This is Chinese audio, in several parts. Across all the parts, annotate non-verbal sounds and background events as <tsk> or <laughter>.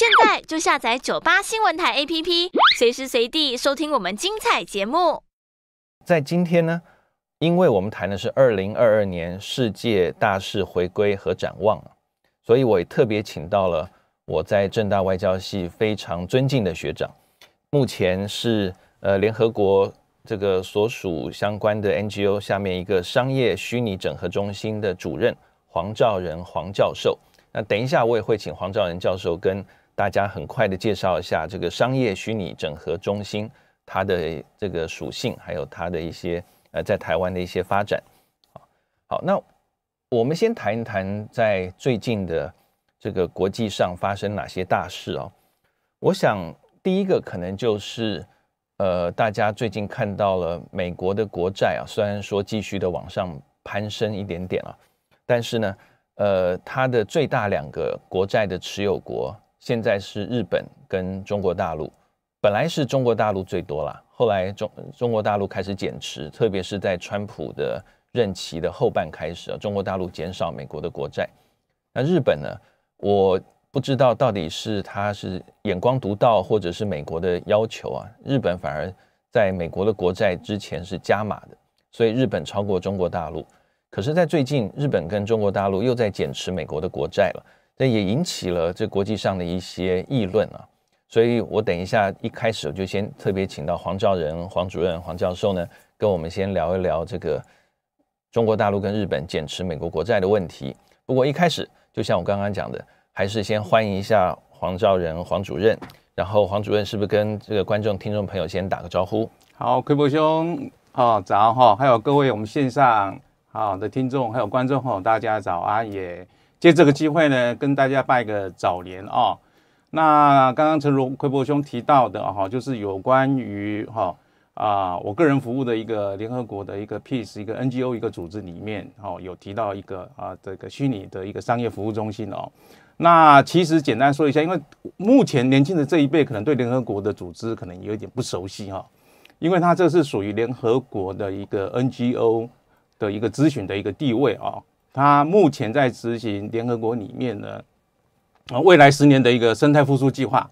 现在就下载九八新闻台 APP，随时随地收听我们精彩节目。在今天呢，因为我们谈的是二零二二年世界大势回归和展望，所以我也特别请到了我在政大外交系非常尊敬的学长，目前是呃联合国这个所属相关的 NGO 下面一个商业虚拟整合中心的主任黄兆仁黄教授。那等一下我也会请黄兆仁教授跟。大家很快的介绍一下这个商业虚拟整合中心，它的这个属性，还有它的一些呃在台湾的一些发展。好，那我们先谈一谈在最近的这个国际上发生哪些大事啊？我想第一个可能就是呃大家最近看到了美国的国债啊，虽然说继续的往上攀升一点点啊，但是呢，呃它的最大两个国债的持有国。现在是日本跟中国大陆，本来是中国大陆最多啦，后来中中国大陆开始减持，特别是在川普的任期的后半开始，中国大陆减少美国的国债。那日本呢？我不知道到底是他是眼光独到，或者是美国的要求啊？日本反而在美国的国债之前是加码的，所以日本超过中国大陆。可是，在最近，日本跟中国大陆又在减持美国的国债了。那也引起了这国际上的一些议论啊，所以我等一下一开始我就先特别请到黄兆仁黄主任黄教授呢，跟我们先聊一聊这个中国大陆跟日本减持美国国债的问题。不过一开始就像我刚刚讲的，还是先欢迎一下黄兆仁黄主任，然后黄主任是不是跟这个观众听众朋友先打个招呼？好，魁博兄，好早哈，还有各位我们线上好的听众还有观众朋友，大家早安也。借这个机会呢，跟大家拜个早年啊。那刚刚陈荣奎伯兄提到的哈，就是有关于哈啊我个人服务的一个联合国的一个 peace 一个 NGO 一个组织里面，哈有提到一个啊这个虚拟的一个商业服务中心哦。那其实简单说一下，因为目前年轻人这一辈可能对联合国的组织可能有点不熟悉哈，因为他这是属于联合国的一个 NGO 的一个咨询的一个地位啊。它目前在执行联合国里面呢，啊，未来十年的一个生态复苏计划。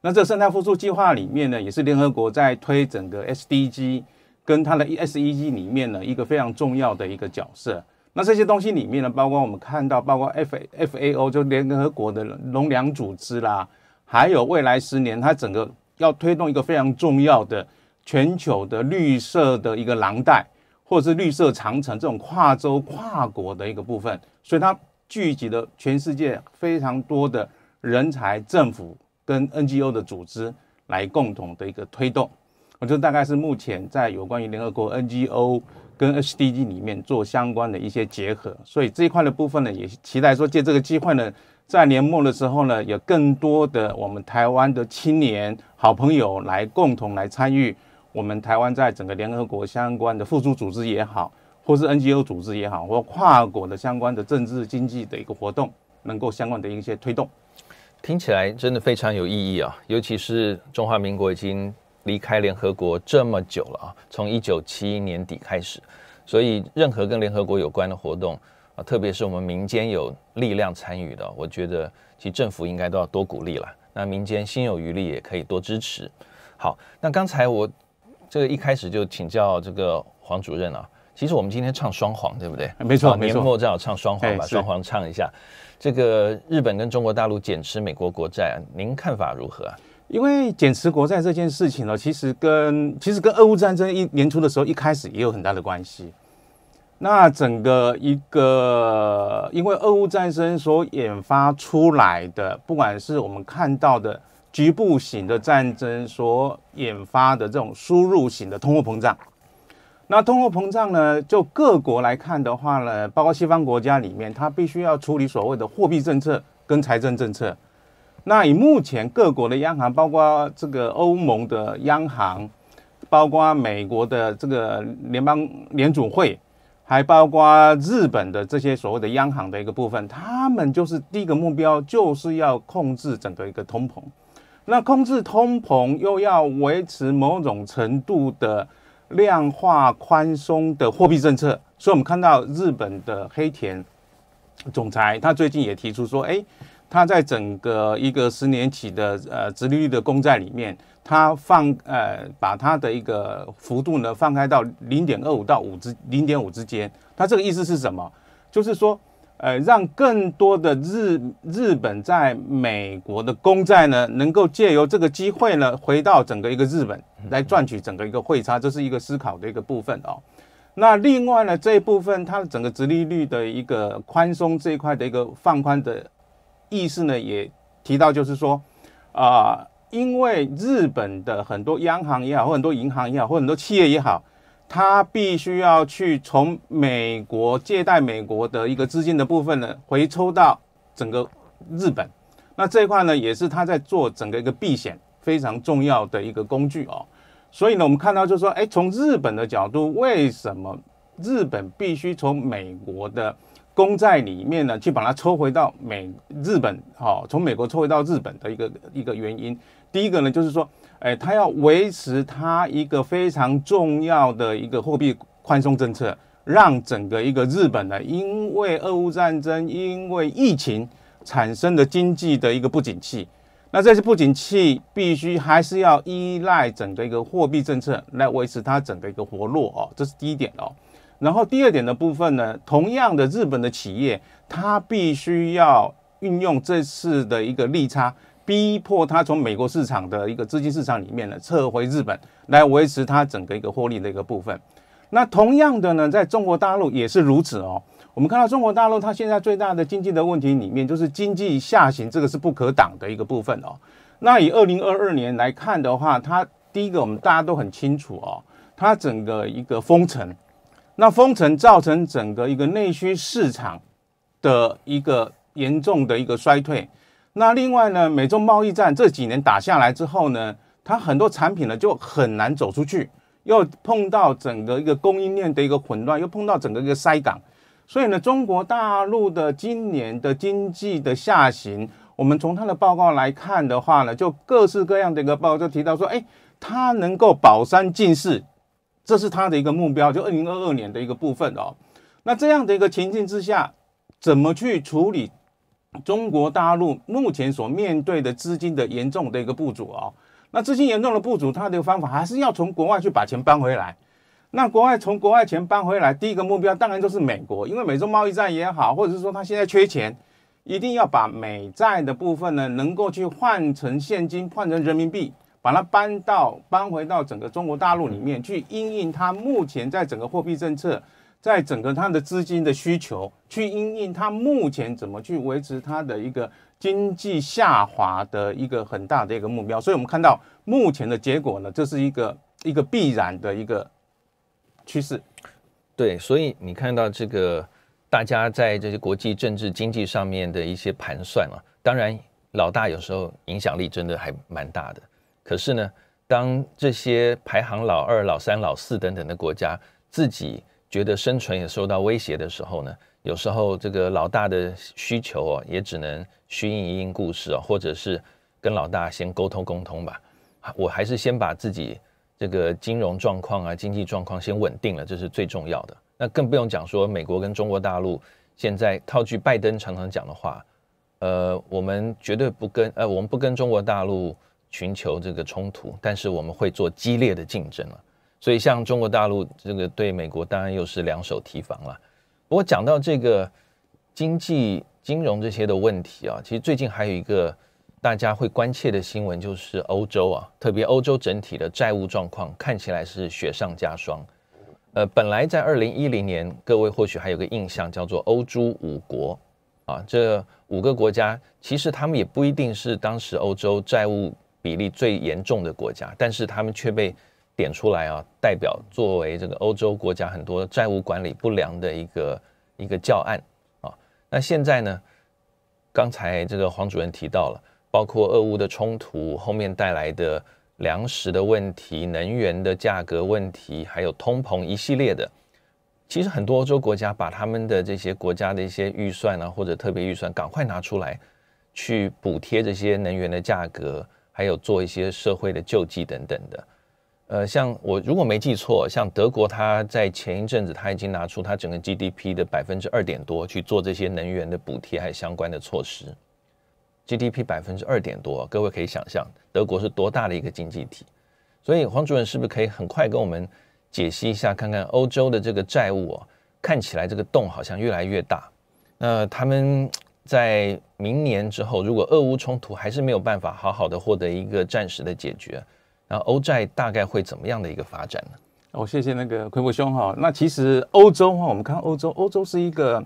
那这生态复苏计划里面呢，也是联合国在推整个 SDG 跟它的 ESG 里面呢一个非常重要的一个角色。那这些东西里面呢，包括我们看到，包括 FAO 就联合国的农粮组织啦，还有未来十年它整个要推动一个非常重要的全球的绿色的一个廊带。或者是绿色长城这种跨洲跨国的一个部分，所以它聚集了全世界非常多的人才、政府跟 NGO 的组织来共同的一个推动。我觉得大概是目前在有关于联合国 NGO 跟 h d g 里面做相关的一些结合，所以这一块的部分呢，也期待说借这个机会呢，在年末的时候呢，有更多的我们台湾的青年好朋友来共同来参与。我们台湾在整个联合国相关的互助组织也好，或是 NGO 组织也好，或跨国的相关的政治经济的一个活动，能够相关的一些推动，听起来真的非常有意义啊！尤其是中华民国已经离开联合国这么久了啊，从一九七一年底开始，所以任何跟联合国有关的活动啊，特别是我们民间有力量参与的，我觉得其实政府应该都要多鼓励啦。那民间心有余力也可以多支持。好，那刚才我。这个一开始就请教这个黄主任啊。其实我们今天唱双簧，对不对？没错，没错。年末正好唱双簧吧，双簧唱一下。这个日本跟中国大陆减持美国国债，您看法如何啊？因为减持国债这件事情呢，其实跟其实跟俄乌战争一年初的时候一开始也有很大的关系。那整个一个因为俄乌战争所引发出来的，不管是我们看到的。局部型的战争所引发的这种输入型的通货膨胀，那通货膨胀呢？就各国来看的话呢，包括西方国家里面，它必须要处理所谓的货币政策跟财政政策。那以目前各国的央行，包括这个欧盟的央行，包括美国的这个联邦联储会，还包括日本的这些所谓的央行的一个部分，他们就是第一个目标，就是要控制整个一个通膨。那控制通膨又要维持某种程度的量化宽松的货币政策，所以我们看到日本的黑田总裁，他最近也提出说，哎，他在整个一个十年期的呃直利率的公债里面，他放呃把他的一个幅度呢放开到零点二五到五之零点五之间，他这个意思是什么？就是说。呃，让更多的日日本在美国的公债呢，能够借由这个机会呢，回到整个一个日本来赚取整个一个汇差，这是一个思考的一个部分哦。那另外呢，这一部分它整个直利率的一个宽松这一块的一个放宽的意思呢，也提到就是说，啊，因为日本的很多央行也好，或很多银行也好，或很多企业也好。他必须要去从美国借贷美国的一个资金的部分呢，回抽到整个日本，那这一块呢，也是他在做整个一个避险非常重要的一个工具哦。所以呢，我们看到就是说，哎，从日本的角度，为什么日本必须从美国的公债里面呢，去把它抽回到美日本？好，从美国抽回到日本的一个一个原因，第一个呢，就是说。哎，它要维持它一个非常重要的一个货币宽松政策，让整个一个日本呢，因为俄乌战争，因为疫情产生的经济的一个不景气，那这些不景气必须还是要依赖整个一个货币政策来维持它整个一个活络哦，这是第一点哦。然后第二点的部分呢，同样的日本的企业，它必须要运用这次的一个利差。逼迫他从美国市场的一个资金市场里面呢撤回日本来维持他整个一个获利的一个部分。那同样的呢，在中国大陆也是如此哦。我们看到中国大陆它现在最大的经济的问题里面，就是经济下行，这个是不可挡的一个部分哦。那以二零二二年来看的话，它第一个我们大家都很清楚哦，它整个一个封城，那封城造成整个一个内需市场的一个严重的一个衰退。那另外呢，美中贸易战这几年打下来之后呢，它很多产品呢就很难走出去，又碰到整个一个供应链的一个混乱，又碰到整个一个塞港，所以呢，中国大陆的今年的经济的下行，我们从它的报告来看的话呢，就各式各样的一个报告就提到说，哎，它能够保三进四，这是它的一个目标，就二零二二年的一个部分哦。那这样的一个情境之下，怎么去处理？中国大陆目前所面对的资金的严重的一个不足啊，那资金严重的不足，它的方法还是要从国外去把钱搬回来。那国外从国外钱搬回来，第一个目标当然就是美国，因为美洲贸易战也好，或者是说他现在缺钱，一定要把美债的部分呢，能够去换成现金，换成人民币，把它搬到搬回到整个中国大陆里面去，应它目前在整个货币政策。在整个它的资金的需求去因应它目前怎么去维持它的一个经济下滑的一个很大的一个目标，所以我们看到目前的结果呢，这是一个一个必然的一个趋势。对，所以你看到这个大家在这些国际政治经济上面的一些盘算啊，当然老大有时候影响力真的还蛮大的，可是呢，当这些排行老二、老三、老四等等的国家自己。觉得生存也受到威胁的时候呢，有时候这个老大的需求哦，也只能虚应一应故事哦，或者是跟老大先沟通沟通吧。我还是先把自己这个金融状况啊、经济状况先稳定了，这是最重要的。那更不用讲说，美国跟中国大陆现在套句拜登常常讲的话，呃，我们绝对不跟呃，我们不跟中国大陆寻求这个冲突，但是我们会做激烈的竞争了。所以，像中国大陆这个对美国，当然又是两手提防了。不过讲到这个经济、金融这些的问题啊，其实最近还有一个大家会关切的新闻，就是欧洲啊，特别欧洲整体的债务状况看起来是雪上加霜。呃，本来在二零一零年，各位或许还有个印象，叫做欧洲五国啊，这五个国家其实他们也不一定是当时欧洲债务比例最严重的国家，但是他们却被。点出来啊，代表作为这个欧洲国家很多债务管理不良的一个一个教案啊。那现在呢，刚才这个黄主任提到了，包括俄乌的冲突后面带来的粮食的问题、能源的价格问题，还有通膨一系列的，其实很多欧洲国家把他们的这些国家的一些预算啊，或者特别预算赶快拿出来，去补贴这些能源的价格，还有做一些社会的救济等等的。呃，像我如果没记错，像德国，他在前一阵子他已经拿出他整个 GDP 的百分之二点多去做这些能源的补贴还有相关的措施，GDP 百分之二点多，各位可以想象德国是多大的一个经济体。所以黄主任是不是可以很快跟我们解析一下，看看欧洲的这个债务哦，看起来这个洞好像越来越大。那他们在明年之后，如果俄乌冲突还是没有办法好好的获得一个暂时的解决。那欧债大概会怎么样的一个发展呢？哦，谢谢那个奎博兄哈。那其实欧洲哈，我们看欧洲，欧洲是一个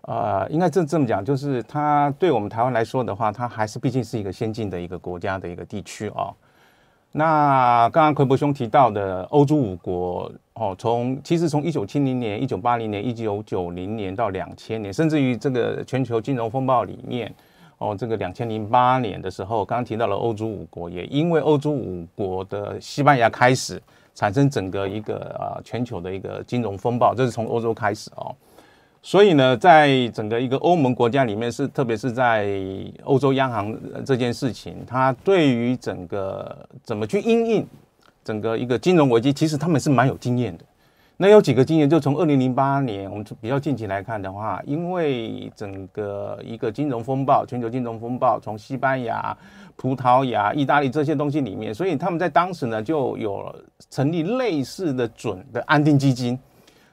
啊，应该这这么讲，就是它对我们台湾来说的话，它还是毕竟是一个先进的一个国家的一个地区啊。那刚刚奎博兄提到的欧洲五国哦，从其实从一九七零年、一九八零年一九九零年到两千年，甚至于这个全球金融风暴里面。哦，这个两千零八年的时候，刚刚提到了欧洲五国，也因为欧洲五国的西班牙开始产生整个一个啊全球的一个金融风暴，这是从欧洲开始哦。所以呢，在整个一个欧盟国家里面，是特别是在欧洲央行这件事情，它对于整个怎么去应应整个一个金融危机，其实他们是蛮有经验的。那有几个经验，就从二零零八年，我们比较近期来看的话，因为整个一个金融风暴，全球金融风暴，从西班牙、葡萄牙、意大利这些东西里面，所以他们在当时呢就有成立类似的准的安定基金。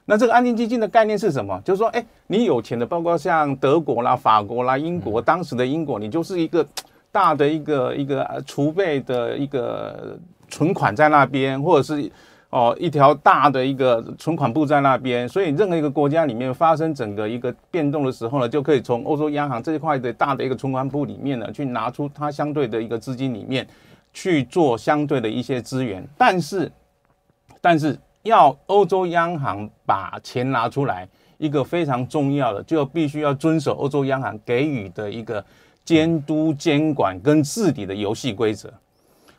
那这个安定基金的概念是什么？就是说，哎，你有钱的，包括像德国啦、法国啦、英国，当时的英国，你就是一个大的一个一个储备的一个存款在那边，或者是。哦，一条大的一个存款部在那边，所以任何一个国家里面发生整个一个变动的时候呢，就可以从欧洲央行这一块的大的一个存款部里面呢，去拿出它相对的一个资金里面去做相对的一些资源。但是，<laughs> 但是要欧洲央行把钱拿出来，一个非常重要的，就必须要遵守欧洲央行给予的一个监督、监管跟治理的游戏规则。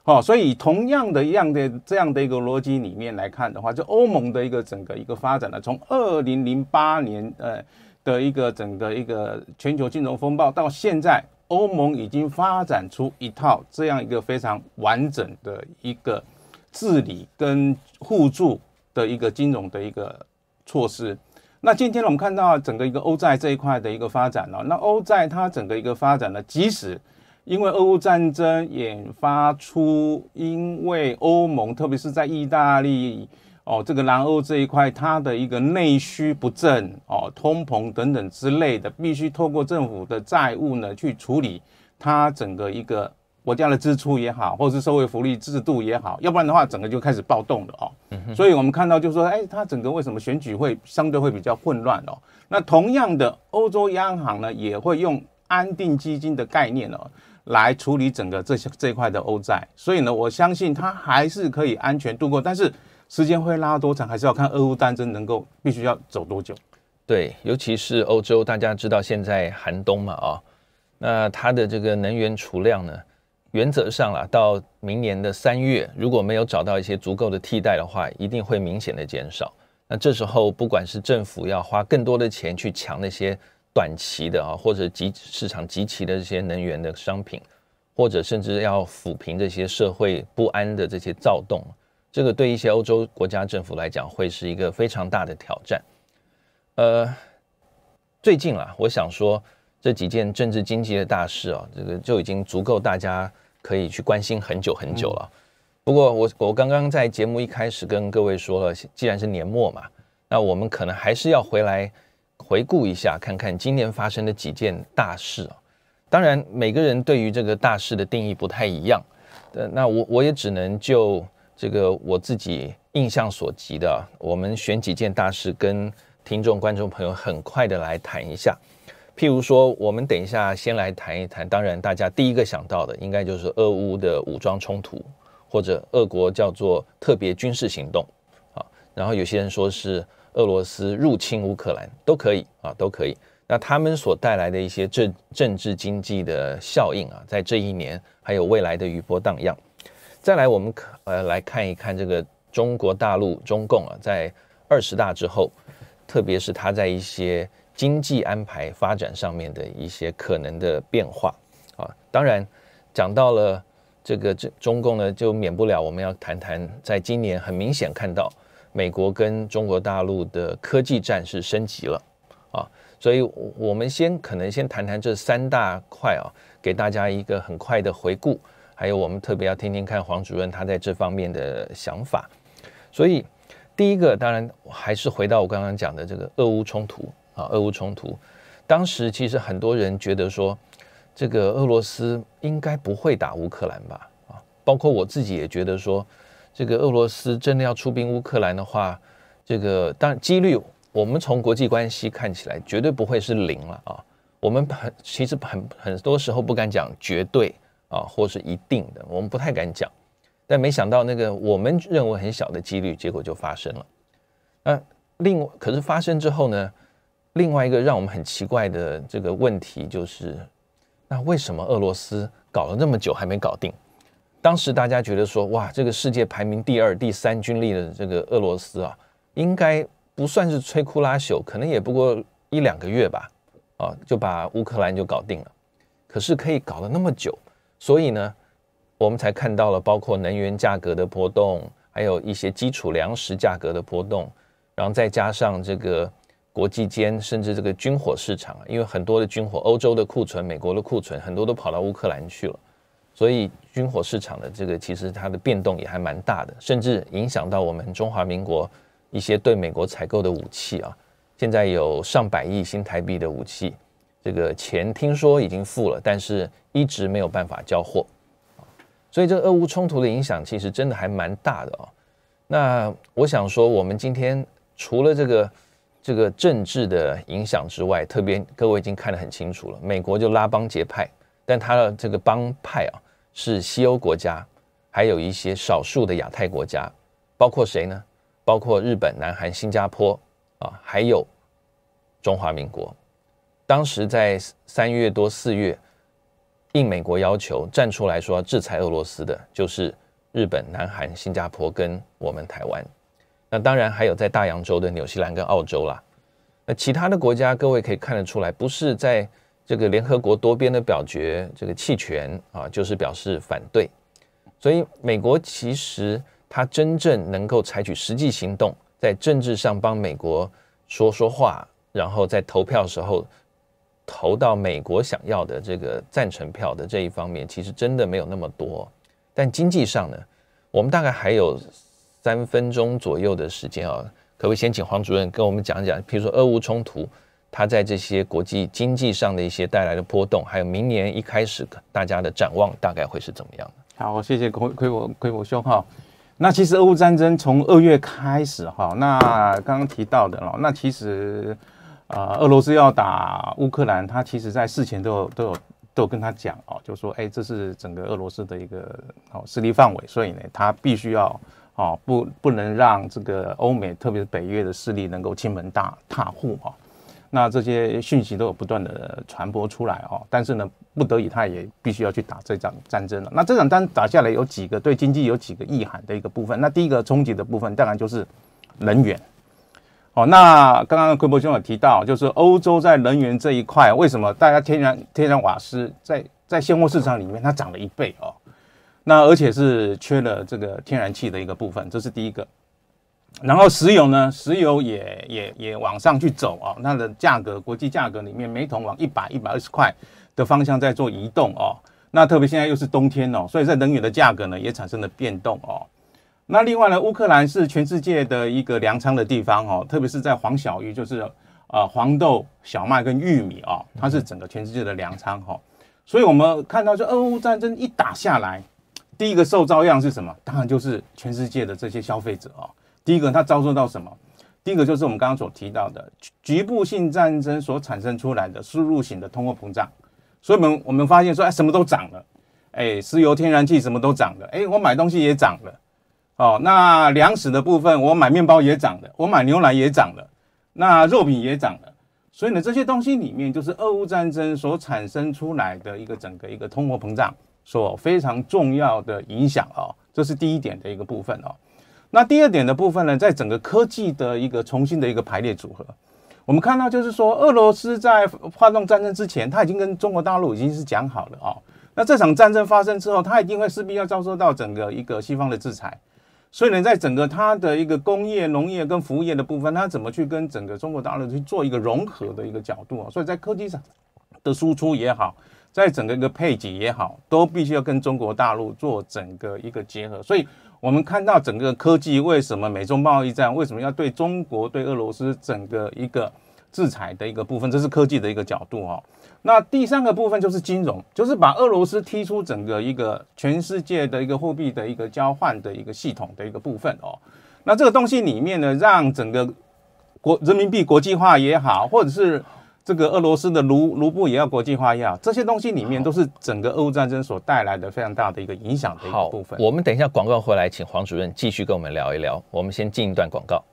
哦，所以同样的样的这样的一个逻辑里面来看的话，就欧盟的一个整个一个发展呢，从二零零八年呃的一个整个一个全球金融风暴到现在，欧盟已经发展出一套这样一个非常完整的一个治理跟互助的一个金融的一个措施。那今天我们看到整个一个欧债这一块的一个发展呢，那欧债它整个一个发展呢，即使因为俄乌战争引发出，因为欧盟，特别是在意大利，哦，这个南欧这一块，它的一个内需不振，哦，通膨等等之类的，必须透过政府的债务呢去处理它整个一个国家的支出也好，或者是社会福利制度也好，要不然的话，整个就开始暴动了哦。所以我们看到就是说，哎，它整个为什么选举会相对会比较混乱哦？那同样的，欧洲央行呢也会用安定基金的概念哦。来处理整个这些这一块的欧债，所以呢，我相信它还是可以安全度过，但是时间会拉多长，还是要看俄乌战争能够必须要走多久。对，尤其是欧洲，大家知道现在寒冬嘛，啊，那它的这个能源储量呢，原则上啦，到明年的三月，如果没有找到一些足够的替代的话，一定会明显的减少。那这时候，不管是政府要花更多的钱去抢那些。短期的啊，或者极市场极其的这些能源的商品，或者甚至要抚平这些社会不安的这些躁动，这个对一些欧洲国家政府来讲，会是一个非常大的挑战。呃，最近啊，我想说这几件政治经济的大事啊，这个就已经足够大家可以去关心很久很久了。不过我我刚刚在节目一开始跟各位说了，既然是年末嘛，那我们可能还是要回来。回顾一下，看看今年发生的几件大事啊。当然，每个人对于这个大事的定义不太一样。呃，那我我也只能就这个我自己印象所及的，我们选几件大事跟听众、观众朋友很快的来谈一下。譬如说，我们等一下先来谈一谈。当然，大家第一个想到的应该就是俄乌的武装冲突，或者俄国叫做特别军事行动啊。然后有些人说是。俄罗斯入侵乌克兰都可以啊，都可以。那他们所带来的一些政政治经济的效应啊，在这一年还有未来的余波荡漾。再来，我们呃来看一看这个中国大陆中共啊，在二十大之后，特别是他在一些经济安排发展上面的一些可能的变化啊。当然，讲到了这个这中共呢，就免不了我们要谈谈，在今年很明显看到。美国跟中国大陆的科技战是升级了啊，所以我们先可能先谈谈这三大块啊，给大家一个很快的回顾，还有我们特别要听听看黄主任他在这方面的想法。所以第一个，当然还是回到我刚刚讲的这个俄乌冲突啊，俄乌冲突，当时其实很多人觉得说，这个俄罗斯应该不会打乌克兰吧？啊，包括我自己也觉得说。这个俄罗斯真的要出兵乌克兰的话，这个当然几率，我们从国际关系看起来绝对不会是零了啊。我们很其实很很多时候不敢讲绝对啊，或是一定的，我们不太敢讲。但没想到那个我们认为很小的几率，结果就发生了。那另可是发生之后呢，另外一个让我们很奇怪的这个问题就是，那为什么俄罗斯搞了那么久还没搞定？当时大家觉得说，哇，这个世界排名第二、第三军力的这个俄罗斯啊，应该不算是摧枯拉朽，可能也不过一两个月吧，啊，就把乌克兰就搞定了。可是可以搞得那么久，所以呢，我们才看到了包括能源价格的波动，还有一些基础粮食价格的波动，然后再加上这个国际间甚至这个军火市场，因为很多的军火，欧洲的库存、美国的库存很多都跑到乌克兰去了，所以。军火市场的这个其实它的变动也还蛮大的，甚至影响到我们中华民国一些对美国采购的武器啊，现在有上百亿新台币的武器，这个钱听说已经付了，但是一直没有办法交货啊，所以这个俄乌冲突的影响其实真的还蛮大的啊。那我想说，我们今天除了这个这个政治的影响之外，特别各位已经看得很清楚了，美国就拉帮结派，但他的这个帮派啊。是西欧国家，还有一些少数的亚太国家，包括谁呢？包括日本、南韩、新加坡啊，还有中华民国。当时在三月多四月，应美国要求站出来说要制裁俄罗斯的，就是日本、南韩、新加坡跟我们台湾。那当然还有在大洋洲的纽西兰跟澳洲啦。那其他的国家，各位可以看得出来，不是在。这个联合国多边的表决，这个弃权啊，就是表示反对。所以美国其实它真正能够采取实际行动，在政治上帮美国说说话，然后在投票时候投到美国想要的这个赞成票的这一方面，其实真的没有那么多。但经济上呢，我们大概还有三分钟左右的时间啊，可不可以先请黄主任跟我们讲讲，譬如说俄乌冲突。它在这些国际经济上的一些带来的波动，还有明年一开始大家的展望大概会是怎么样的？好，谢谢亏亏我亏我兄哈。那其实俄乌战争从二月开始哈，那刚刚提到的了，那其实呃俄罗斯要打乌克兰，他其实在事前都有都有都有跟他讲哦，就说哎这是整个俄罗斯的一个哦势力范围，所以呢他必须要哦不不能让这个欧美特别是北约的势力能够进门大踏户哈。那这些讯息都有不断的传播出来哦，但是呢，不得已他也必须要去打这场战争了。那这场战打下来有几个对经济有几个意涵的一个部分。那第一个冲击的部分，当然就是能源。哦，那刚刚坤博兄有提到，就是欧洲在能源这一块，为什么大家天然天然瓦斯在在现货市场里面它涨了一倍哦？那而且是缺了这个天然气的一个部分，这是第一个。然后石油呢，石油也也也往上去走啊，它的价格，国际价格里面，每桶往一百一百二十块的方向在做移动哦。那特别现在又是冬天哦，所以在能源的价格呢也产生了变动哦。那另外呢，乌克兰是全世界的一个粮仓的地方哦，特别是在黄小鱼，就是啊黄豆、小麦跟玉米哦，它是整个全世界的粮仓哈。所以我们看到这俄乌战争一打下来，第一个受遭殃是什么？当然就是全世界的这些消费者哦。第一个，它遭受到什么？第一个就是我们刚刚所提到的局部性战争所产生出来的输入型的通货膨胀。所以，我们我们发现说，哎，什么都涨了，哎，石油、天然气什么都涨了，哎，我买东西也涨了，哦，那粮食的部分，我买面包也涨了，我买牛奶也涨了，那肉品也涨了。所以呢，这些东西里面就是俄乌战争所产生出来的一个整个一个通货膨胀所非常重要的影响哦，这是第一点的一个部分哦。那第二点的部分呢，在整个科技的一个重新的一个排列组合，我们看到就是说，俄罗斯在发动战争之前，他已经跟中国大陆已经是讲好了啊。那这场战争发生之后，他一定会势必要遭受到整个一个西方的制裁，所以呢，在整个它的一个工业、农业跟服务业的部分，它怎么去跟整个中国大陆去做一个融合的一个角度啊？所以在科技上的输出也好，在整个一个配给也好，都必须要跟中国大陆做整个一个结合，所以。我们看到整个科技为什么美中贸易战为什么要对中国、对俄罗斯整个一个制裁的一个部分，这是科技的一个角度哦。那第三个部分就是金融，就是把俄罗斯踢出整个一个全世界的一个货币的一个交换的一个系统的一个部分哦。那这个东西里面呢，让整个国人民币国际化也好，或者是。这个俄罗斯的卢卢布也要国际化呀，这些东西里面都是整个俄乌战争所带来的非常大的一个影响的一部分。我们等一下广告回来，请黄主任继续跟我们聊一聊。我们先进一段广告。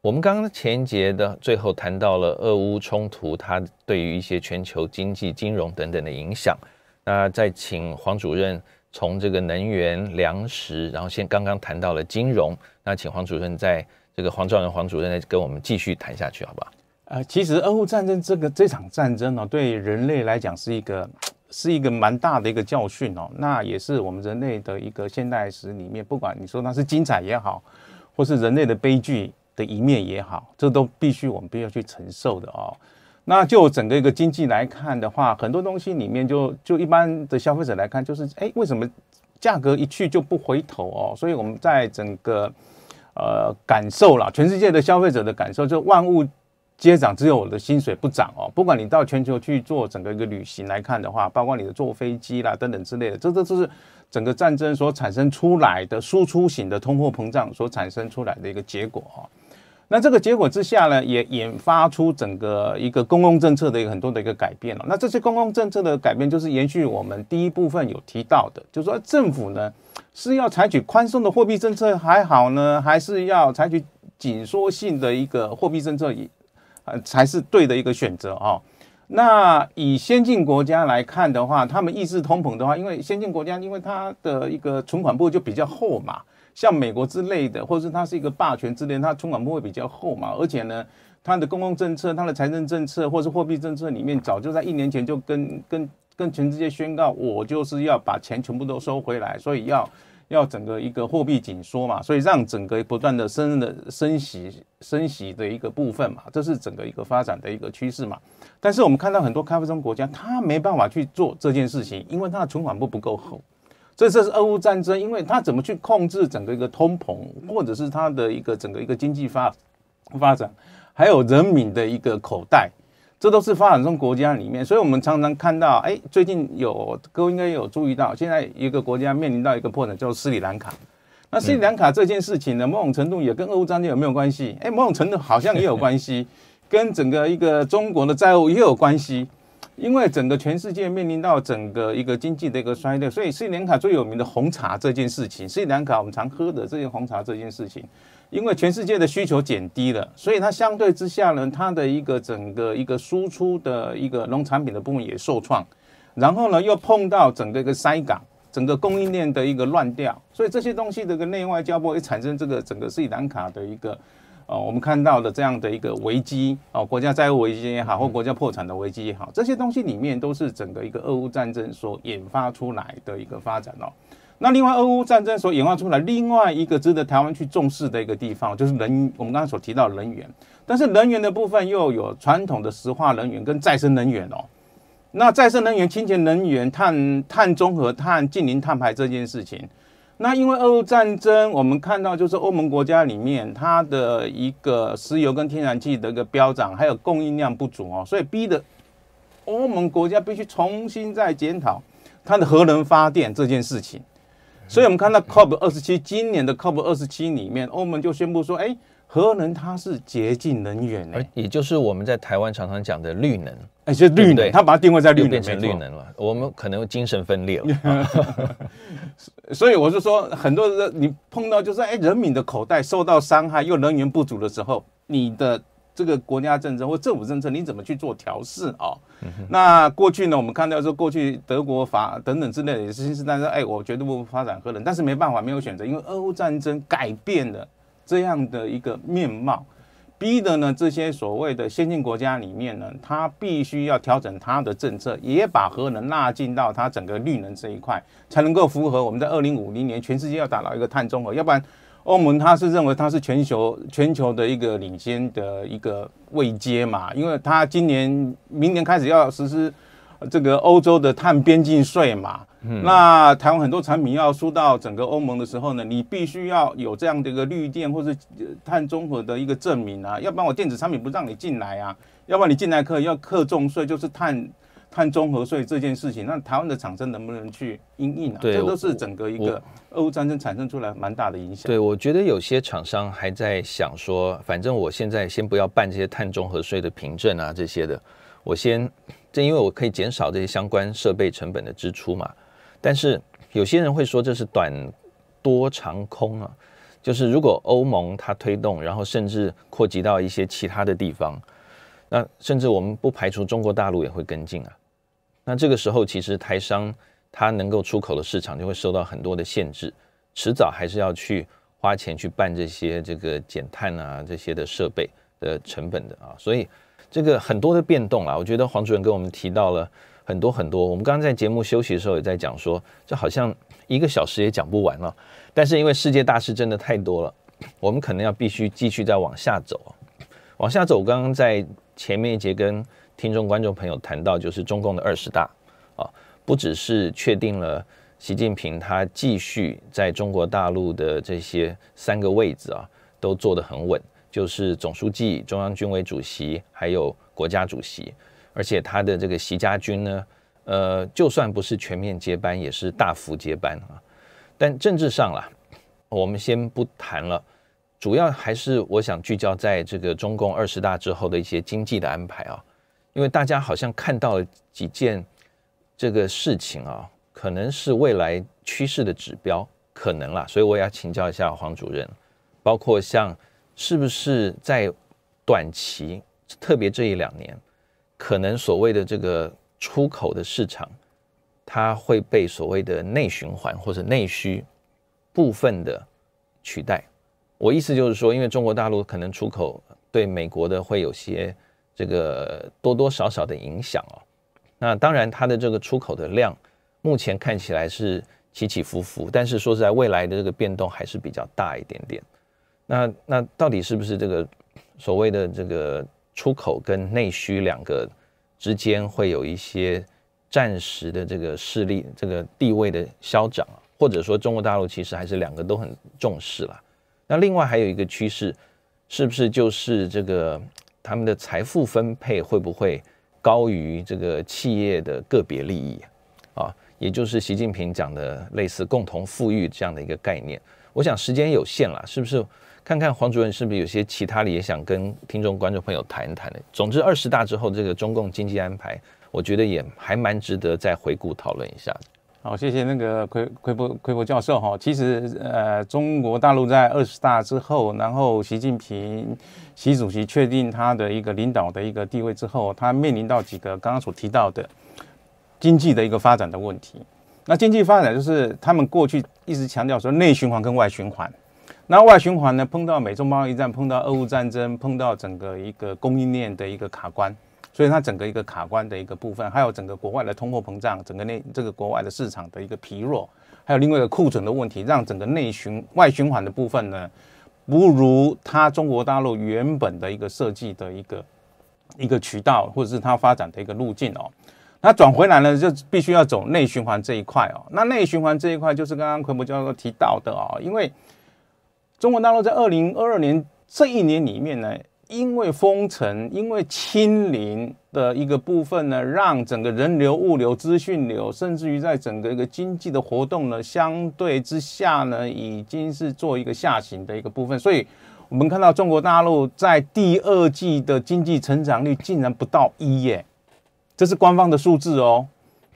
我们刚刚前节的最后谈到了俄乌冲突，它对于一些全球经济、金融等等的影响。那再请黄主任从这个能源、粮食，然后先刚刚谈到了金融，那请黄主任在这个黄兆仁黄主任再跟我们继续谈下去，好不好？呃，其实俄乌战争这个这场战争呢，对人类来讲是一个 <tsk> 是一个蛮大的一个教训哦。那也是我们人类的一个现代史里面，不管你说那是精彩也好，或是人类的悲剧的一面也好，这都必须我们必须要去承受的哦。那就整个一个经济来看的话，很多东西里面就就一般的消费者来看，就是哎，为什么价格一去就不回头哦？所以我们在整个呃感受了全世界的消费者的感受，就万物。接涨只有我的薪水不涨哦。不管你到全球去做整个一个旅行来看的话，包括你的坐飞机啦等等之类的，这这这是整个战争所产生出来的输出型的通货膨胀所产生出来的一个结果哦。那这个结果之下呢，也引发出整个一个公共政策的一个很多的一个改变喽。那这些公共政策的改变，就是延续我们第一部分有提到的，就是说政府呢是要采取宽松的货币政策还好呢，还是要采取紧缩性的一个货币政策以。呃，才是对的一个选择啊。那以先进国家来看的话，他们抑制通膨的话，因为先进国家因为它的一个存款部就比较厚嘛，像美国之类的，或者是它是一个霸权之类，它存款部会比较厚嘛。而且呢，它的公共政策、它的财政政策，或是货币政策里面，早就在一年前就跟跟跟全世界宣告，我就是要把钱全部都收回来，所以要。要整个一个货币紧缩嘛，所以让整个不断的升的升息升息的一个部分嘛，这是整个一个发展的一个趋势嘛。但是我们看到很多开发中国家，他没办法去做这件事情，因为他的存款不不够厚。这这是俄乌战争，因为他怎么去控制整个一个通膨，或者是他的一个整个一个经济发发展，还有人民的一个口袋。这都是发展中国家里面，所以我们常常看到，哎，最近有各位应该有注意到，现在一个国家面临到一个破产，叫做斯里兰卡。那斯里兰卡这件事情呢，某种程度也跟俄乌战争有没有关系？哎，某种程度好像也有关系，跟整个一个中国的债务也有关系，因为整个全世界面临到整个一个经济的一个衰退，所以斯里兰卡最有名的红茶这件事情，斯里兰卡我们常喝的这些红茶这件事情。因为全世界的需求减低了，所以它相对之下呢，它的一个整个一个输出的一个农产品的部分也受创，然后呢又碰到整个一个塞港，整个供应链的一个乱掉，所以这些东西这个内外交迫，会产生这个整个斯里兰卡的一个，呃，我们看到的这样的一个危机，哦，国家债务危机也好，或国家破产的危机也好，这些东西里面都是整个一个俄乌战争所引发出来的一个发展哦。那另外，俄乌战争所演化出来另外一个值得台湾去重视的一个地方，就是人。我们刚才所提到能源，但是能源的部分又有传统的石化能源跟再生能源哦。那再生能源、清洁能源、碳碳中和、碳净零碳排这件事情，那因为俄乌战争，我们看到就是欧盟国家里面它的一个石油跟天然气的一个飙涨，还有供应量不足哦，所以逼的欧盟国家必须重新再检讨它的核能发电这件事情。所以，我们看到 COP 二十七，今年的 COP 二十七里面，欧盟就宣布说：“哎，核能它是洁净能源。”哎，也就是我们在台湾常常讲的绿能。哎，就绿能，他把它定位在绿能，变成绿能了。我们可能精神分裂了。<laughs> 所以，我是说，很多人你碰到就是，哎，人民的口袋受到伤害，又能源不足的时候，你的。这个国家政策或政府政策你怎么去做调试啊？那过去呢，我们看到说过去德国、法等等之类的也是新式，但是哎，我绝对不发展核能。但是没办法，没有选择，因为俄乌战争改变了这样的一个面貌，逼的呢这些所谓的先进国家里面呢，它必须要调整它的政策，也把核能纳进到它整个绿能这一块，才能够符合我们在二零五零年全世界要达到一个碳中和，要不然。欧盟它是认为它是全球全球的一个领先的一个位阶嘛，因为它今年明年开始要实施这个欧洲的碳边境税嘛，那台湾很多产品要输到整个欧盟的时候呢，你必须要有这样的一个绿电或是碳中和的一个证明啊，要不然我电子产品不让你进来啊，要不然你进来可以要克重税，就是碳。碳中和税这件事情，那台湾的厂商能不能去应应啊？对，这都是整个一个欧乌战争产生出来蛮大的影响。对，我觉得有些厂商还在想说，反正我现在先不要办这些碳中和税的凭证啊，这些的，我先这因为我可以减少这些相关设备成本的支出嘛。但是有些人会说这是短多长空啊，就是如果欧盟它推动，然后甚至扩及到一些其他的地方，那甚至我们不排除中国大陆也会跟进啊。那这个时候，其实台商他能够出口的市场就会受到很多的限制，迟早还是要去花钱去办这些这个减碳啊这些的设备的成本的啊，所以这个很多的变动啊，我觉得黄主任跟我们提到了很多很多，我们刚刚在节目休息的时候也在讲说，这好像一个小时也讲不完了，但是因为世界大事真的太多了，我们可能要必须继续再往下走，往下走，我刚刚在前面一节跟。听众观众朋友谈到，就是中共的二十大啊，不只是确定了习近平他继续在中国大陆的这些三个位置啊，都坐得很稳，就是总书记、中央军委主席，还有国家主席。而且他的这个习家军呢，呃，就算不是全面接班，也是大幅接班啊。但政治上啦，我们先不谈了，主要还是我想聚焦在这个中共二十大之后的一些经济的安排啊。因为大家好像看到了几件这个事情啊，可能是未来趋势的指标，可能啦，所以我也要请教一下黄主任，包括像是不是在短期，特别这一两年，可能所谓的这个出口的市场，它会被所谓的内循环或者内需部分的取代。我意思就是说，因为中国大陆可能出口对美国的会有些。这个多多少少的影响哦，那当然它的这个出口的量目前看起来是起起伏伏，但是说实在未来的这个变动还是比较大一点点。那那到底是不是这个所谓的这个出口跟内需两个之间会有一些暂时的这个势力这个地位的消长，或者说中国大陆其实还是两个都很重视了。那另外还有一个趋势，是不是就是这个？他们的财富分配会不会高于这个企业的个别利益啊？啊，也就是习近平讲的类似共同富裕这样的一个概念。我想时间有限了，是不是看看黄主任是不是有些其他的也想跟听众观众朋友谈一谈的？总之，二十大之后这个中共经济安排，我觉得也还蛮值得再回顾讨论一下。好，谢谢那个奎奎博奎博教授哈。其实，呃，中国大陆在二十大之后，然后习近平习主席确定他的一个领导的一个地位之后，他面临到几个刚刚所提到的经济的一个发展的问题。那经济发展就是他们过去一直强调说内循环跟外循环。那外循环呢，碰到美中贸易战，碰到俄乌战争，碰到整个一个供应链的一个卡关。所以它整个一个卡关的一个部分，还有整个国外的通货膨胀，整个内这个国外的市场的一个疲弱，还有另外一个库存的问题，让整个内循外循环的部分呢，不如它中国大陆原本的一个设计的一个一个渠道，或者是它发展的一个路径哦。那转回来呢，就必须要走内循环这一块哦。那内循环这一块就是刚刚魁博教授提到的哦，因为中国大陆在二零二二年这一年里面呢。因为封城，因为清零的一个部分呢，让整个人流、物流、资讯流，甚至于在整个一个经济的活动呢，相对之下呢，已经是做一个下行的一个部分。所以，我们看到中国大陆在第二季的经济成长率竟然不到一耶，这是官方的数字哦。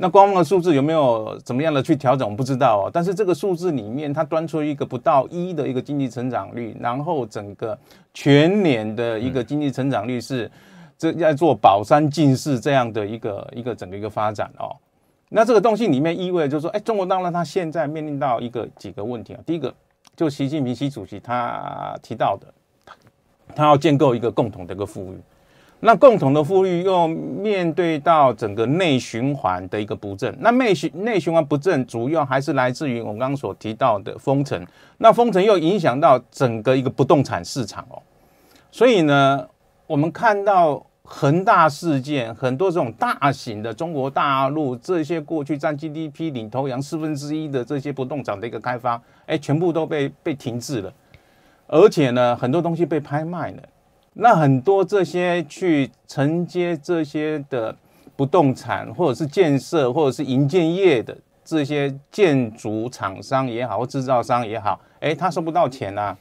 那官方的数字有没有怎么样的去调整？我不知道哦。但是这个数字里面，它端出一个不到一的一个经济成长率，然后整个全年的一个经济成长率是这在做保三进四这样的一个一个整个一个发展哦。那这个东西里面意味着就是说，哎，中国当然它现在面临到一个几个问题啊。第一个，就习近平习主席他提到的，他他要建构一个共同的一个富裕。那共同的富裕又面对到整个内循环的一个不正，那内循内循环不正，主要还是来自于我们刚刚所提到的封城。那封城又影响到整个一个不动产市场哦。所以呢，我们看到恒大事件，很多这种大型的中国大陆这些过去占 GDP 领头羊四分之一的这些不动产的一个开发，哎，全部都被被停滞了，而且呢，很多东西被拍卖了。那很多这些去承接这些的不动产，或者是建设，或者是营建业的这些建筑厂商也好，或制造商也好，哎，他收不到钱呐。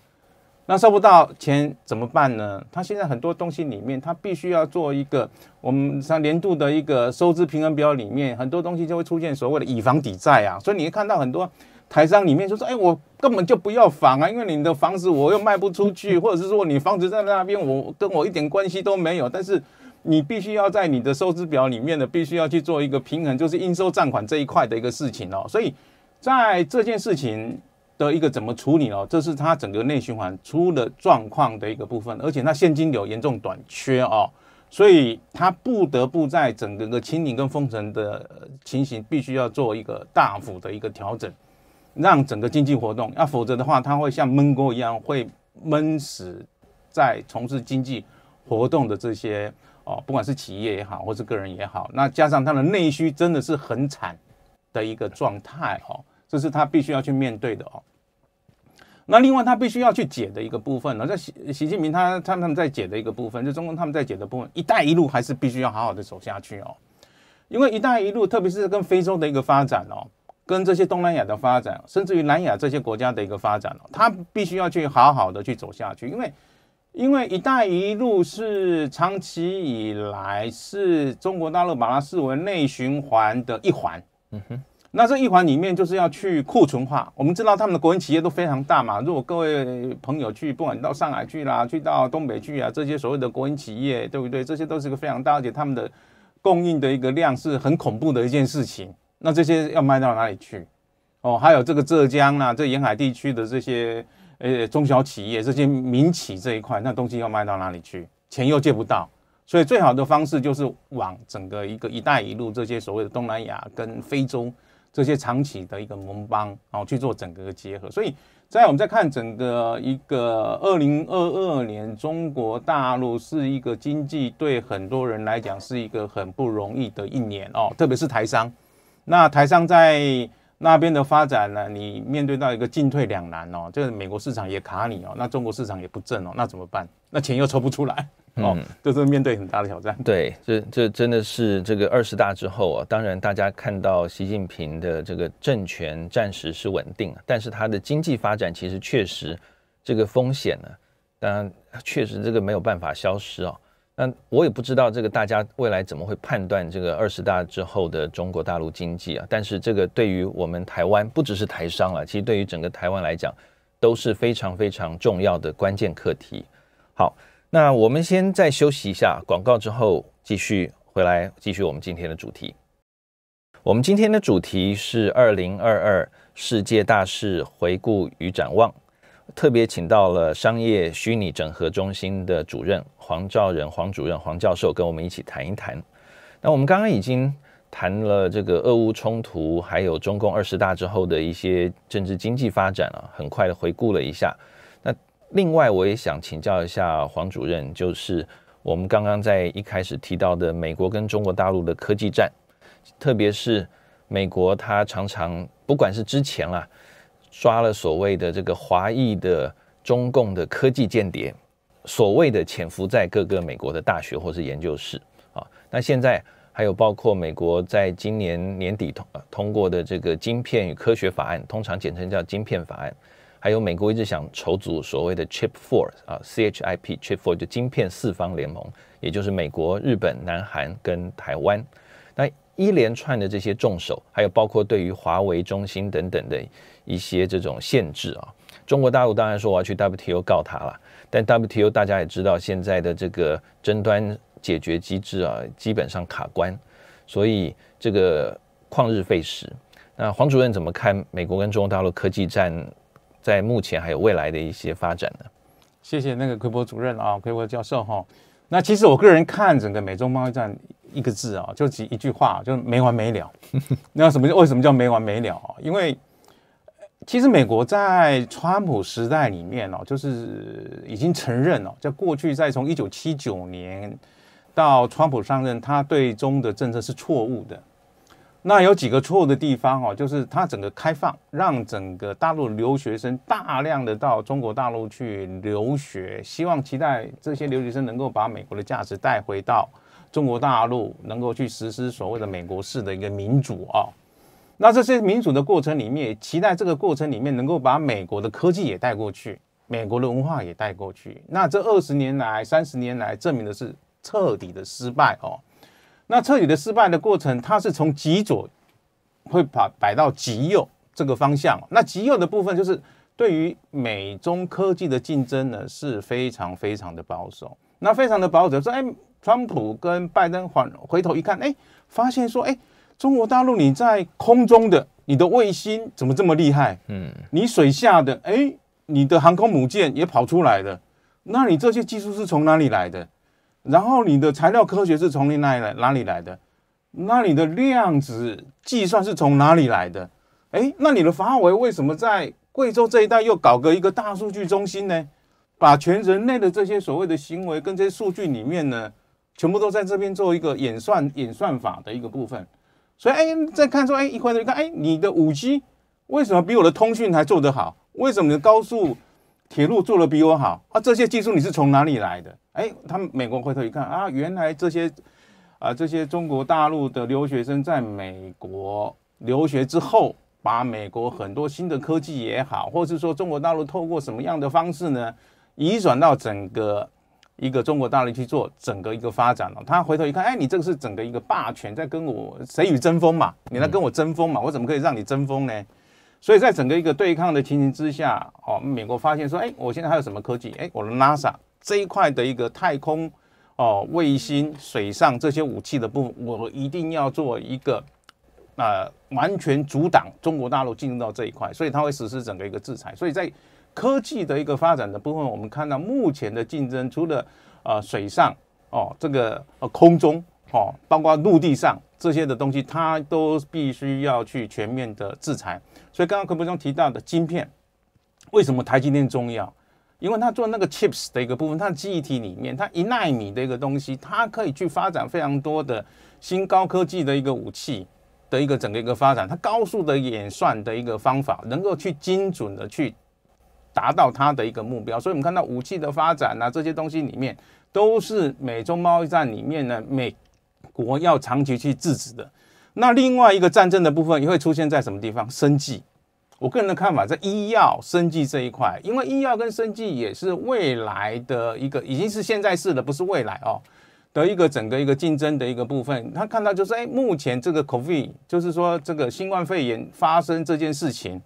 那收不到钱怎么办呢？他现在很多东西里面，他必须要做一个我们像年度的一个收支平衡表里面，很多东西就会出现所谓的以房抵债啊。所以你看到很多。台商里面就说：“哎，我根本就不要房啊，因为你的房子我又卖不出去，<laughs> 或者是说你房子在那边，我跟我一点关系都没有。但是你必须要在你的收支表里面的必须要去做一个平衡，就是应收账款这一块的一个事情哦。所以在这件事情的一个怎么处理哦，这是它整个内循环出了状况的一个部分，而且它现金流严重短缺哦，所以它不得不在整个的清理跟封存的情形必须要做一个大幅的一个调整。”让整个经济活动，那否则的话，它会像闷锅一样，会闷死在从事经济活动的这些哦，不管是企业也好，或是个人也好。那加上他的内需真的是很惨的一个状态哦，这是他必须要去面对的哦。那另外，他必须要去解的一个部分呢，在习习近平他他们在解的一个部分，就中共他们在解的部分，一带一路还是必须要好好的走下去哦，因为一带一路，特别是跟非洲的一个发展哦。跟这些东南亚的发展，甚至于南亚这些国家的一个发展了，它必须要去好好的去走下去，因为因为“一带一路”是长期以来是中国大陆把它视为内循环的一环。嗯哼，那这一环里面就是要去库存化。我们知道他们的国营企业都非常大嘛，如果各位朋友去，不管到上海去啦，去到东北去啊，这些所谓的国营企业，对不对？这些都是个非常大，而且他们的供应的一个量是很恐怖的一件事情。那这些要卖到哪里去？哦，还有这个浙江啊，这沿海地区的这些呃中小企业，这些民企这一块，那东西要卖到哪里去？钱又借不到，所以最好的方式就是往整个一个“一带一路”这些所谓的东南亚跟非洲这些长期的一个盟邦，然后去做整个的结合。所以在我们再看整个一个二零二二年，中国大陆是一个经济对很多人来讲是一个很不容易的一年哦，特别是台商。那台商在那边的发展呢？你面对到一个进退两难哦，这个美国市场也卡你哦，那中国市场也不挣哦，那怎么办？那钱又抽不出来哦，这是面对很大的挑战。对，这这真的是这个二十大之后啊，当然大家看到习近平的这个政权暂时是稳定，但是他的经济发展其实确实这个风险呢，当然确实这个没有办法消失哦。那我也不知道这个大家未来怎么会判断这个二十大之后的中国大陆经济啊？但是这个对于我们台湾不只是台商了，其实对于整个台湾来讲都是非常非常重要的关键课题。好，那我们先再休息一下，广告之后继续回来继续我们今天的主题。我们今天的主题是二零二二世界大事回顾与展望。特别请到了商业虚拟整合中心的主任黄兆仁，黄主任、黄教授跟我们一起谈一谈。那我们刚刚已经谈了这个俄乌冲突，还有中共二十大之后的一些政治经济发展啊，很快的回顾了一下。那另外我也想请教一下黄主任，就是我们刚刚在一开始提到的美国跟中国大陆的科技战，特别是美国它常常不管是之前啦。抓了所谓的这个华裔的中共的科技间谍，所谓的潜伏在各个美国的大学或是研究室啊。那现在还有包括美国在今年年底通通过的这个晶片与科学法案，通常简称叫晶片法案。还有美国一直想筹组所谓的 Chip Four 啊，C H I P Chip Four 就晶片四方联盟，也就是美国、日本、南韩跟台湾。一连串的这些重手，还有包括对于华为、中兴等等的一些这种限制啊，中国大陆当然说我要去 WTO 告他了，但 WTO 大家也知道现在的这个争端解决机制啊，基本上卡关，所以这个旷日费时。那黄主任怎么看美国跟中国大陆科技战在目前还有未来的一些发展呢？谢谢那个奎博主任啊，奎博教授哈。那其实我个人看整个美中贸易战。一个字啊，就几一句话，就没完没了。<laughs> 那什么？为什么叫没完没了啊？因为其实美国在川普时代里面哦，就是已经承认了，在过去，在从一九七九年到川普上任，他对中的政策是错误的。那有几个错误的地方哈，就是他整个开放，让整个大陆留学生大量的到中国大陆去留学，希望期待这些留学生能够把美国的价值带回到。中国大陆能够去实施所谓的美国式的一个民主啊，那这些民主的过程里面，期待这个过程里面能够把美国的科技也带过去，美国的文化也带过去。那这二十年来、三十年来证明的是彻底的失败哦。那彻底的失败的过程，它是从极左会把摆到极右这个方向。那极右的部分就是对于美中科技的竞争呢，是非常非常的保守，那非常的保守说，哎。川普跟拜登反回头一看，哎，发现说，哎，中国大陆，你在空中的你的卫星怎么这么厉害？嗯，你水下的，哎，你的航空母舰也跑出来了。那你这些技术是从哪里来的？然后你的材料科学是从你哪里来哪里来的？那你的量子计算是从哪里来的？哎，那你的华为为什么在贵州这一带又搞个一个大数据中心呢？把全人类的这些所谓的行为跟这些数据里面呢？全部都在这边做一个演算、演算法的一个部分，所以哎，再看说，哎，回头一看，哎，你的五 G 为什么比我的通讯还做得好？为什么你的高速铁路做得比我好？啊，这些技术你是从哪里来的？哎，他们美国回头一看啊，原来这些啊，这些中国大陆的留学生在美国留学之后，把美国很多新的科技也好，或是说中国大陆透过什么样的方式呢，移转到整个。一个中国大陆去做整个一个发展了，他回头一看，哎，你这个是整个一个霸权在跟我谁与争锋嘛？你来跟我争锋嘛？我怎么可以让你争锋呢？所以在整个一个对抗的情形之下，哦，美国发现说，哎，我现在还有什么科技？哎，我的 NASA 这一块的一个太空、哦，卫星、水上这些武器的部分，我一定要做一个呃完全阻挡中国大陆进入到这一块，所以他会实施整个一个制裁。所以在科技的一个发展的部分，我们看到目前的竞争，除了呃水上哦，这个呃空中哦，包括陆地上这些的东西，它都必须要去全面的制裁。所以刚刚柯博中提到的晶片，为什么台积电重要？因为它做那个 chips 的一个部分，它记忆体里面，它一纳米的一个东西，它可以去发展非常多的新高科技的一个武器的一个整个一个发展，它高速的演算的一个方法，能够去精准的去。达到他的一个目标，所以我们看到武器的发展啊，这些东西里面都是美中贸易战里面呢，美国要长期去制止的。那另外一个战争的部分，也会出现在什么地方？生计。我个人的看法，在医药、生计这一块，因为医药跟生计也是未来的一个，已经是现在是的，不是未来哦的一个整个一个竞争的一个部分。他看到就是，哎，目前这个 COVID，就是说这个新冠肺炎发生这件事情。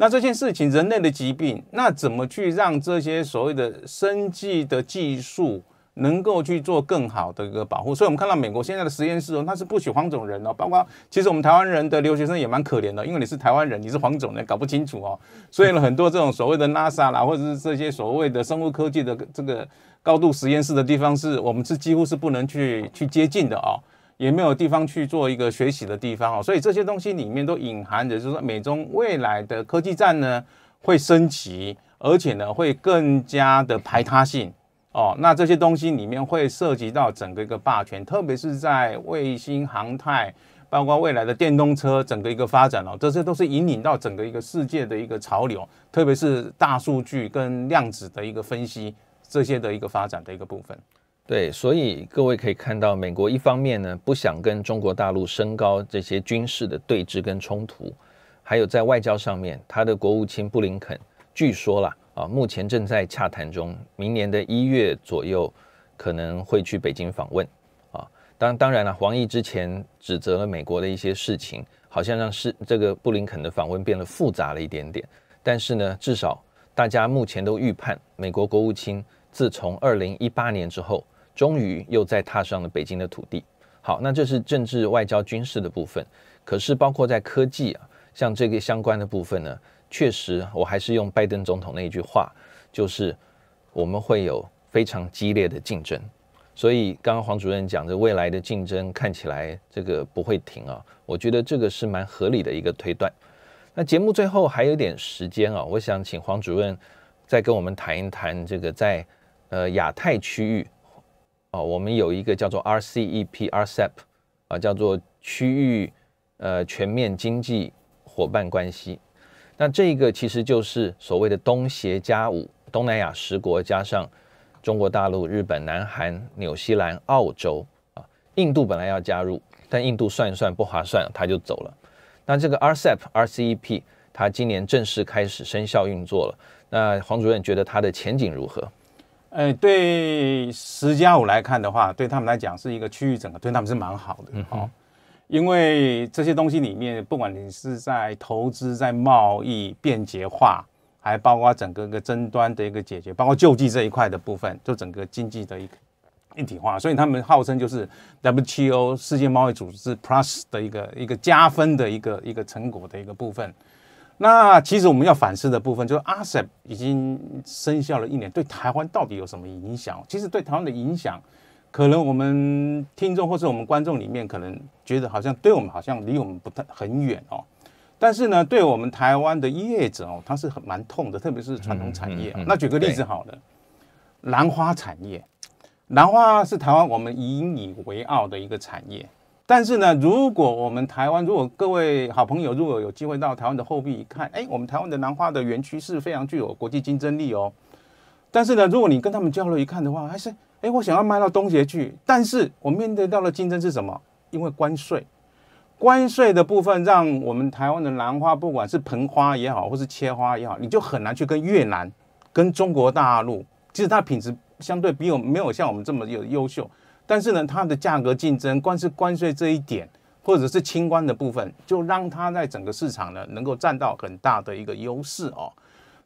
那这件事情，人类的疾病，那怎么去让这些所谓的生计的技术能够去做更好的一个保护？所以，我们看到美国现在的实验室哦，它是不许黄种人哦，包括其实我们台湾人的留学生也蛮可怜的，因为你是台湾人，你是黄种人，搞不清楚哦。所以呢，很多这种所谓的 NASA 啦，或者是这些所谓的生物科技的这个高度实验室的地方，是我们是几乎是不能去去接近的哦。也没有地方去做一个学习的地方哦，所以这些东西里面都隐含着，就是说美中未来的科技战呢会升级，而且呢会更加的排他性哦。那这些东西里面会涉及到整个一个霸权，特别是在卫星航太，包括未来的电动车整个一个发展哦，这些都是引领到整个一个世界的一个潮流，特别是大数据跟量子的一个分析这些的一个发展的一个部分。对，所以各位可以看到，美国一方面呢不想跟中国大陆升高这些军事的对峙跟冲突，还有在外交上面，他的国务卿布林肯据说啦啊，目前正在洽谈中，明年的一月左右可能会去北京访问啊。当当然了，王毅之前指责了美国的一些事情，好像让是这个布林肯的访问变得复杂了一点点。但是呢，至少大家目前都预判，美国国务卿自从二零一八年之后。终于又再踏上了北京的土地。好，那这是政治、外交、军事的部分。可是，包括在科技啊，像这个相关的部分呢，确实，我还是用拜登总统那一句话，就是我们会有非常激烈的竞争。所以，刚刚黄主任讲，的未来的竞争看起来这个不会停啊。我觉得这个是蛮合理的一个推断。那节目最后还有点时间啊，我想请黄主任再跟我们谈一谈这个在呃亚太区域。啊，我们有一个叫做 RCEP，RCEP 啊，叫做区域呃全面经济伙伴关系。那这个其实就是所谓的东协加五，东南亚十国加上中国大陆、日本、南韩、纽西兰、澳洲啊，印度本来要加入，但印度算一算不划算，他就走了。那这个 RCEP，RCEP，它今年正式开始生效运作了。那黄主任觉得它的前景如何？呃，对十加五来看的话，对他们来讲是一个区域整合，对他们是蛮好的，好，因为这些东西里面，不管你是在投资、在贸易便捷化，还包括整个一个争端的一个解决，包括救济这一块的部分，就整个经济的一个一体化，所以他们号称就是 WTO 世界贸易组织 plus 的一个一个加分的一个一个成果的一个部分。那其实我们要反思的部分，就是 a s e p 已经生效了一年，对台湾到底有什么影响？其实对台湾的影响，可能我们听众或是我们观众里面，可能觉得好像对我们好像离我们不太很远哦。但是呢，对我们台湾的业者哦，他是很蛮痛的，特别是传统产业。那举个例子好了，兰花产业，兰花是台湾我们引以为傲的一个产业。但是呢，如果我们台湾，如果各位好朋友，如果有机会到台湾的后壁一看，哎，我们台湾的兰花的园区是非常具有国际竞争力哦。但是呢，如果你跟他们交流一看的话，还是，哎，我想要卖到东协去，但是我面对到的竞争是什么？因为关税，关税的部分让我们台湾的兰花，不管是盆花也好，或是切花也好，你就很难去跟越南、跟中国大陆，其实它品质相对比我没有像我们这么有优秀。但是呢，它的价格竞争，光是关税这一点，或者是清关的部分，就让它在整个市场呢能够占到很大的一个优势哦。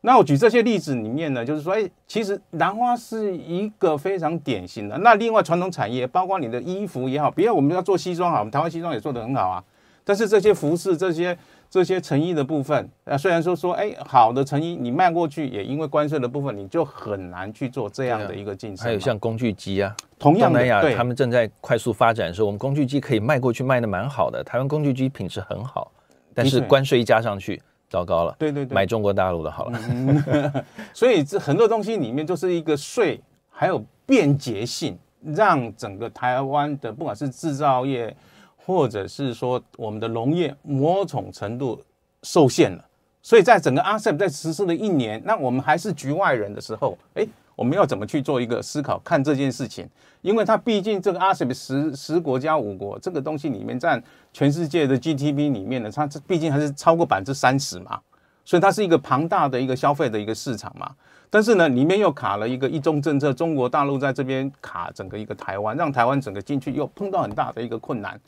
那我举这些例子里面呢，就是说，哎，其实兰花是一个非常典型的。那另外传统产业，包括你的衣服也好，比如我们要做西装好，我们台湾西装也做得很好啊。但是这些服饰这些。这些诚意的部分，啊，虽然说说，哎，好的诚意你卖过去，也因为关税的部分，你就很难去做这样的一个竞争。还有像工具机啊，同样的，对，他们正在快速发展的时候，我们工具机可以卖过去，卖的蛮好的。台湾工具机品质很好，但是关税加上去，糟糕了。对对对，买中国大陆的好了。<laughs> 所以这很多东西里面就是一个税，还有便捷性，让整个台湾的不管是制造业。或者是说我们的农业某种程度受限了，所以在整个 ASEP 在实施的一年，那我们还是局外人的时候，哎，我们要怎么去做一个思考看这件事情？因为它毕竟这个 ASEP 十十国家五国这个东西里面占全世界的 GTP 里面的，它这毕竟还是超过百分之三十嘛，所以它是一个庞大的一个消费的一个市场嘛。但是呢，里面又卡了一个一中政策，中国大陆在这边卡整个一个台湾，让台湾整个进去又碰到很大的一个困难。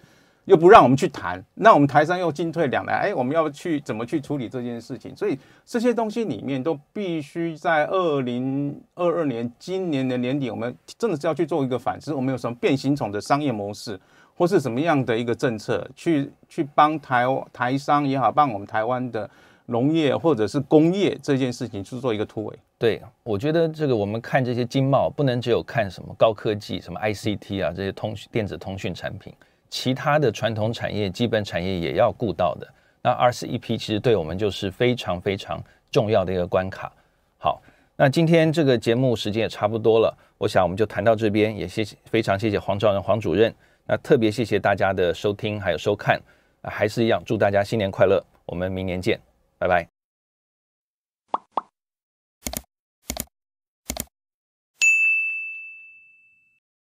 又不让我们去谈，那我们台商又进退两难。哎，我们要去怎么去处理这件事情？所以这些东西里面都必须在二零二二年今年的年底，我们真的是要去做一个反思：我们有什么变形虫的商业模式，或是什么样的一个政策，去去帮台台商也好，帮我们台湾的农业或者是工业这件事情去做一个突围。对，我觉得这个我们看这些经贸，不能只有看什么高科技、什么 I C T 啊这些通讯电子通讯产品。其他的传统产业、基本产业也要顾到的。那二四一 P 其实对我们就是非常非常重要的一个关卡。好，那今天这个节目时间也差不多了，我想我们就谈到这边，也谢谢非常谢谢黄兆仁黄主任，那特别谢谢大家的收听还有收看，还是一样祝大家新年快乐，我们明年见，拜拜。